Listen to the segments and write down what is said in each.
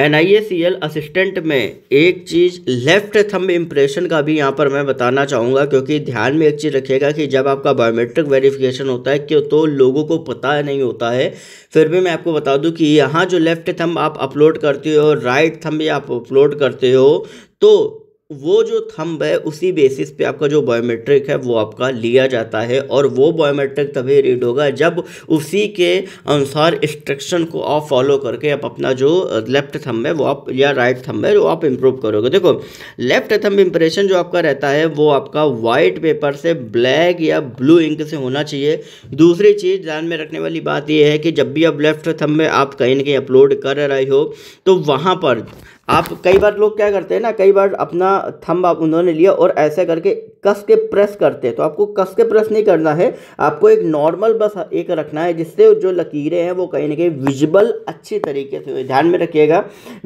N I C L assistant में एक चीज़ left thumb impression का भी यहाँ पर मैं बताना चाहूँगा क्योंकि ध्यान में एक चीज़ रखिएगा कि जब आपका बायोमेट्रिक वेरिफिकेशन होता है क्यों तो लोगों को पता नहीं होता है फिर भी मैं आपको बता दूँ कि यहाँ जो लेफ्ट थंब आप अपलोड करते हो राइट थंब आप अपलोड करते हो तो वो जो थंब है उसी बेसिस पे आपका जो बायोमेट्रिक है वो आपका लिया जाता है और वो बायोमेट्रिक तभी रीड होगा जब उसी के अनुसार इंस्ट्रक्शन को आप फॉलो करके आप अपना जो लेफ्ट थंब है वो आप या राइट थंब है वो आप इम्प्रूव करोगे देखो लेफ्ट थंब इम्प्रेशन जो आपका रहता है वो आपका वाइट पेपर से ब्लैक या ब्लू इंक से होना चाहिए दूसरी चीज़ ध्यान में रखने वाली बात यह है कि जब भी आप लेफ्ट थंब में आप कहीं ना कहीं अपलोड कर रहे हो तो वहाँ पर आप कई बार लोग क्या करते हैं ना कई बार अपना थंब आप उन्होंने लिया और ऐसे करके कस के प्रेस करते हैं तो आपको कस के प्रेस नहीं करना है आपको एक नॉर्मल बस एक रखना है जिससे जो लकीरें हैं वो कहीं ना कहीं विजुअल अच्छी तरीके से ध्यान में रखिएगा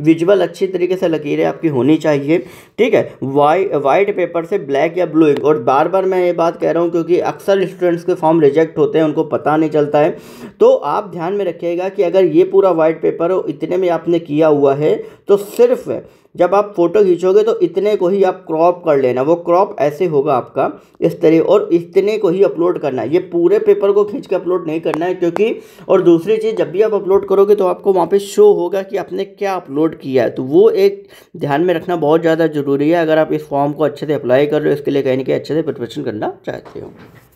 विजुअल अच्छी तरीके से लकीरें आपकी होनी चाहिए ठीक है वाइट वाइट पेपर से ब्लैक या ब्लू इंक और बार बार मैं ये बात कह रहा हूँ क्योंकि अक्सर स्टूडेंट्स के फॉर्म रिजेक्ट होते हैं उनको पता नहीं चलता है तो आप ध्यान में रखिएगा कि अगर ये पूरा वाइट पेपर इतने में आपने किया हुआ है तो सिर्फ जब आप फ़ोटो खींचोगे तो इतने को ही आप क्रॉप कर लेना वो क्रॉप ऐसे होगा आपका इस तरह और इतने को ही अपलोड करना है ये पूरे पेपर को खींच के अपलोड नहीं करना है क्योंकि और दूसरी चीज़ जब भी आप अपलोड करोगे तो आपको वहाँ पे शो होगा कि आपने क्या अपलोड किया है तो वो एक ध्यान में रखना बहुत ज़्यादा ज़रूरी है अगर आप इस फॉर्म को अच्छे से अप्लाई कर रहे हो इसके लिए कहीं ना कहीं अच्छे से प्रिपरेशन करना चाहते हो